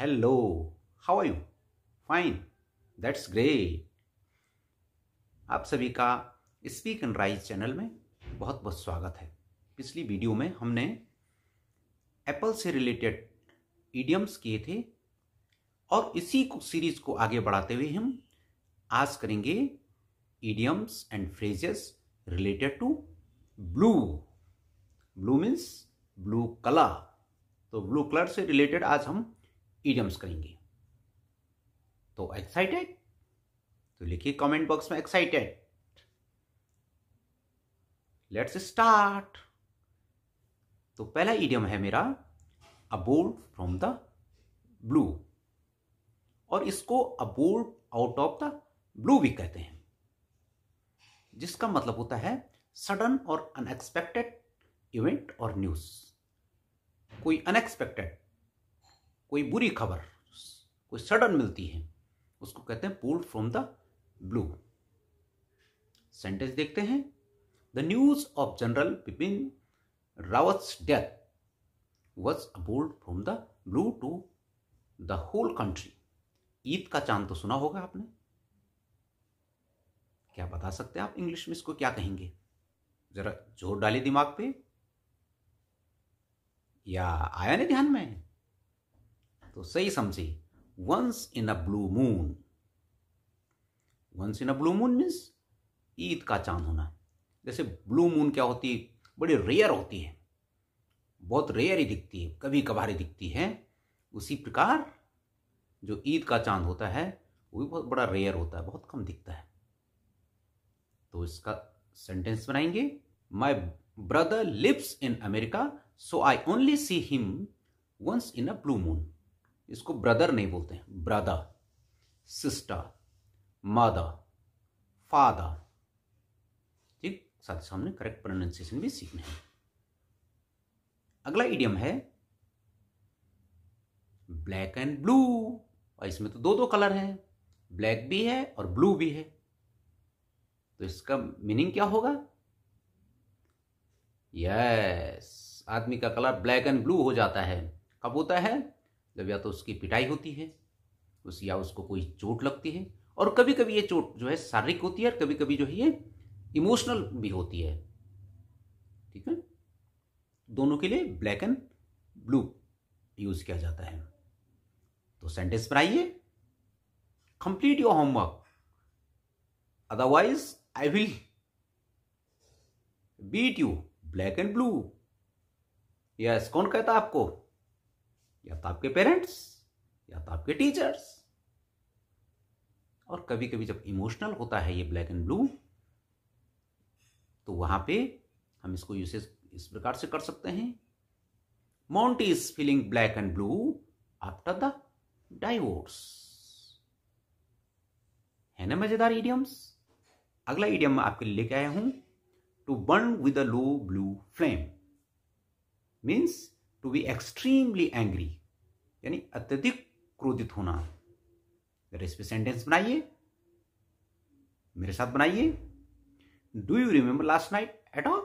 hello how are you fine that's great आप सभी का स्पीक एंड राइज चैनल में बहुत बहुत स्वागत है पिछली वीडियो में हमने एप्पल से रिलेटेड ईडियम्स किए थे और इसी को सीरीज को आगे बढ़ाते हुए हम आज करेंगे idioms and phrases related to blue blue means blue colour तो ब्लू कलर से रिलेटेड आज हम ईडियम्स करेंगे तो एक्साइटेड तो लिखिए कमेंट बॉक्स में एक्साइटेड लेट्स स्टार्ट तो पहला इडियम है मेरा अबोर्ड फ्रॉम द ब्लू और इसको a bolt out of the blue भी कहते हैं जिसका मतलब होता है सडन और अनएक्सपेक्टेड इवेंट और न्यूज कोई अनएक्सपेक्टेड कोई बुरी खबर कोई सडन मिलती है उसको कहते हैं pulled from the blue sentence देखते हैं the news of general Bipin Rawat's death was a bolt from the blue to the whole country Eid का चांद तो सुना होगा आपने क्या बता सकते हैं आप इंग्लिश में इसको क्या कहेंगे जरा जोर डाले दिमाग पे या आया नहीं ध्यान में तो सही समझे once in a blue moon once in a blue moon means Eid का चांद होना जैसे ब्लू मून क्या होती है बड़ी रेयर होती है बहुत रेयर ही दिखती है कभी कभार ही दिखती है उसी प्रकार जो ईद का चांद होता है वो भी बहुत बड़ा रेयर होता है बहुत कम दिखता है तो इसका सेंटेंस बनाएंगे my brother lives in America so I only see him once in a blue moon इसको ब्रदर नहीं बोलते हैं ब्रदर सिस्टर मदर फादर ठीक साथ ही सामने करेक्ट प्रोनाउंसिएशन भी सीखना है अगला इडियम है ब्लैक एंड ब्लू और इसमें तो दो दो कलर हैं ब्लैक भी है और ब्लू भी है तो इसका मीनिंग क्या होगा यस yes, आदमी का कलर ब्लैक एंड ब्लू हो जाता है कब होता है जब या तो उसकी पिटाई होती है उस या उसको कोई चोट लगती है और कभी कभी ये चोट जो है शारीरिक होती है और कभी कभी जो है ये इमोशनल भी होती है ठीक है दोनों के लिए ब्लैक एंड ब्लू यूज किया जाता है तो सेंटेंस पर आइए complete your homework otherwise I will beat you black and blue yes कौन कहता आपको या तो आपके पेरेंट्स या तो आपके टीचर्स और कभी कभी जब इमोशनल होता है ये ब्लैक एंड ब्लू तो वहां पे हम इसको यूसेज इस प्रकार से कर सकते हैं mount is feeling black and blue after the divorce है ना मजेदार इडियम्स अगला इडियम मैं आपके लिए लेके आया हूं to burn with a low blue flame means to be extremely angry यानी अत्यधिक क्रोधित होना जरा इस पर सेंटेंस बनाइए मेरे साथ बनाइए do you remember last night at all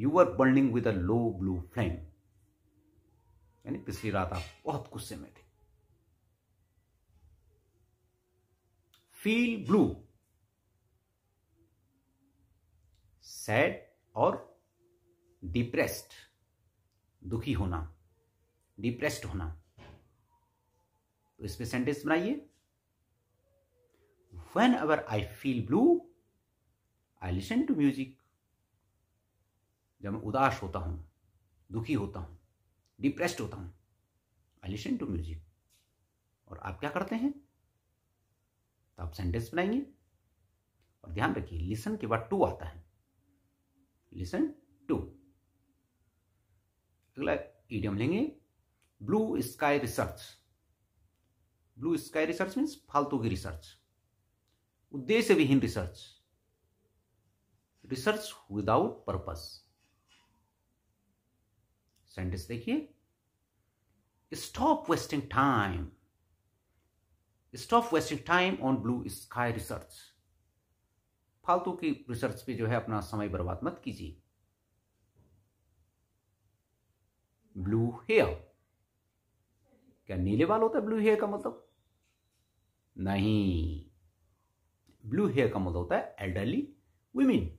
you are burning with a low blue flame यानी पिछली रात आप बहुत गुस्से में थे फील ब्लू सैड और डिप्रेस्ड दुखी होना डिप्रेस्ड होना तो इसमें सेंटेंस बनाइए whenever I feel blue I listen to music जब मैं उदास होता हूं दुखी होता हूं डिप्रेस्ड होता हूं आई लिसन टू म्यूजिक और आप क्या करते हैं तो आप सेंटेंस बनाएंगे और ध्यान रखिए लिसन के बाद टू आता है लिसन टू अगला ईडियम लेंगे blue sky research blue sky research means फालतू की रिसर्च उद्देश्य विहीन research research without purpose sentence देखिए stop wasting time stop wasting time on blue sky research फालतू की रिसर्च पे जो है अपना समय बर्बाद मत कीजिए ब्लू हेयर क्या नीले बाल होता है ब्लू हेयर का मतलब नहीं ब्लू हेयर का मतलब होता है एल्डरली वुमेन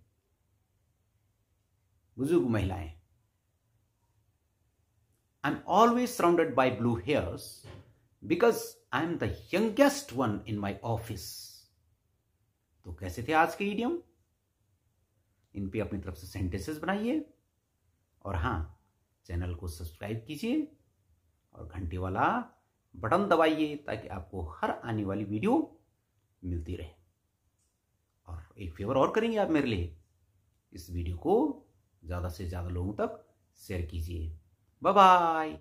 बुजुर्ग महिलाएं I am always surrounded by blue hairs because I am the youngest one in my office तो कैसे थे आज के ईडियम इन पे अपनी तरफ से सेंटेंसेस बनाइए और हां चैनल को सब्सक्राइब कीजिए और घंटे वाला बटन दबाइए ताकि आपको हर आने वाली वीडियो मिलती रहे और एक फेवर और करेंगे आप मेरे लिए इस वीडियो को ज़्यादा से ज़्यादा लोगों तक शेयर कीजिए बाय बाय